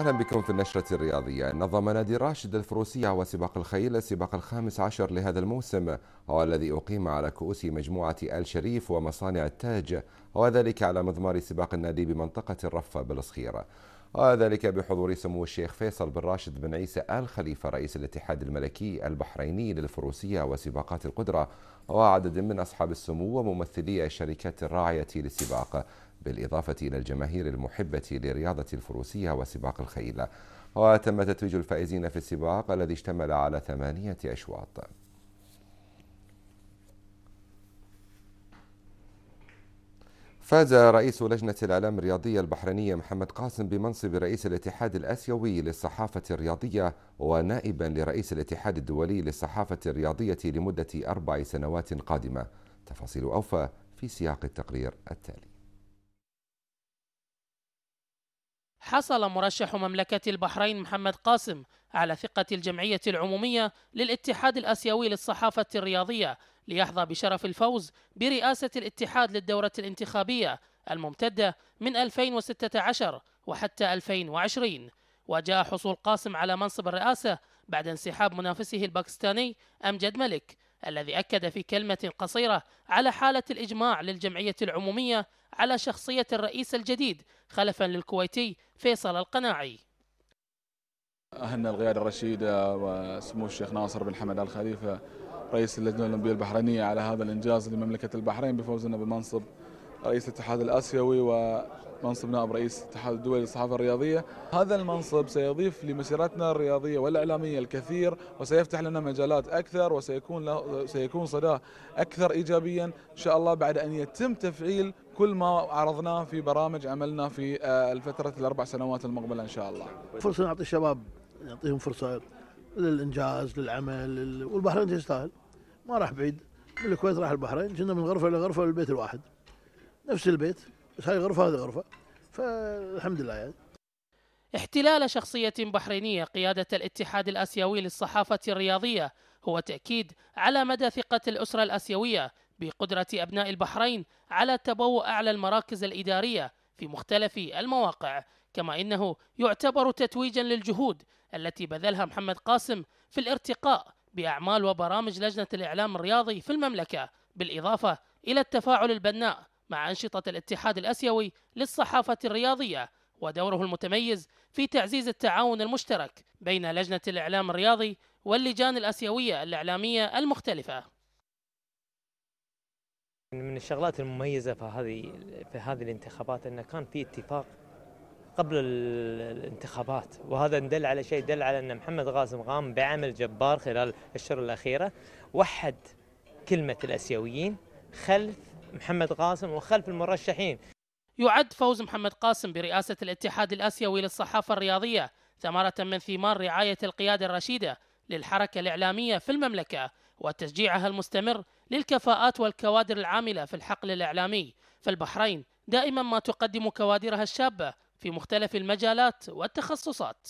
اهلا بكم في النشرة الرياضية نظم نادي راشد الفروسية وسباق الخيل السباق الخامس عشر لهذا الموسم والذي أقيم على كؤوس مجموعة آل شريف ومصانع التاج وذلك على مضمار سباق النادي بمنطقة الرفة بالصخيرة وذلك بحضور سمو الشيخ فيصل بن راشد بن عيسى آل خليفة رئيس الاتحاد الملكي البحريني للفروسية وسباقات القدرة وعدد من أصحاب السمو وممثلي الشركات الراعية للسباق بالإضافة إلى الجماهير المحبة لرياضة الفروسية وسباق الخيل وتم تتويج الفائزين في السباق الذي اشتمل على ثمانية أشواط فاز رئيس لجنة الإعلام الرياضية البحرينية محمد قاسم بمنصب رئيس الاتحاد الآسيوي للصحافة الرياضية ونائبا لرئيس الاتحاد الدولي للصحافة الرياضية لمدة أربع سنوات قادمة تفاصيل أوفى في سياق التقرير التالي حصل مرشح مملكة البحرين محمد قاسم على ثقة الجمعية العمومية للاتحاد الآسيوي للصحافة الرياضية ليحظى بشرف الفوز برئاسة الاتحاد للدورة الانتخابية الممتدة من 2016 وحتى 2020 وجاء حصول قاسم على منصب الرئاسة بعد انسحاب منافسه الباكستاني أمجد ملك الذي أكد في كلمة قصيرة على حالة الإجماع للجمعية العمومية على شخصية الرئيس الجديد خلفا للكويتي فيصل القناعي أهلنا القيادة الرشيدة آه، وسمو الشيخ ناصر بن حمد الخليفة رئيس اللجنة الأولمبية البحرينية على هذا الإنجاز لمملكة البحرين بفوزنا بمنصب رئيس الاتحاد الاسيوي ومنصب نائب رئيس الاتحاد الدولي للصحافه الرياضيه، هذا المنصب سيضيف لمسيرتنا الرياضيه والاعلاميه الكثير وسيفتح لنا مجالات اكثر وسيكون له سيكون صداه اكثر ايجابيا ان شاء الله بعد ان يتم تفعيل كل ما عرضناه في برامج عملنا في آه، الفتره الاربع سنوات المقبله ان شاء الله. فرصه نعطي الشباب نعطيهم فرصه للانجاز للعمل والبحرين تستاهل ما راح بعيد من الكويت راح البحرين كنا من غرفه لغرفه للبيت الواحد نفس البيت بس هاي غرفه هذه غرفه فالحمد لله يعني احتلال شخصية بحرينية قيادة الاتحاد الآسيوي للصحافة الرياضية هو تأكيد على مدى ثقة الأسرة الآسيوية بقدرة أبناء البحرين على تبوء أعلى المراكز الإدارية في مختلف المواقع كما إنه يعتبر تتويجا للجهود التي بذلها محمد قاسم في الارتقاء بأعمال وبرامج لجنة الإعلام الرياضي في المملكة بالإضافة إلى التفاعل البناء مع أنشطة الاتحاد الأسيوي للصحافة الرياضية ودوره المتميز في تعزيز التعاون المشترك بين لجنة الإعلام الرياضي واللجان الأسيوية الإعلامية المختلفة من الشغلات المميزة في هذه في هذه الانتخابات أن كان في اتفاق قبل الانتخابات وهذا دل على شيء دل على أن محمد غازم قام بعمل جبار خلال الشهر الأخيرة وحد كلمة الأسيويين خلف محمد قاسم وخلف المرشحين يعد فوز محمد قاسم برئاسة الاتحاد الآسيوي للصحافة الرياضية ثمرة من ثمار رعاية القيادة الرشيدة للحركة الإعلامية في المملكة وتشجيعها المستمر للكفاءات والكوادر العاملة في الحقل الإعلامي فالبحرين دائما ما تقدم كوادرها الشابة في مختلف المجالات والتخصصات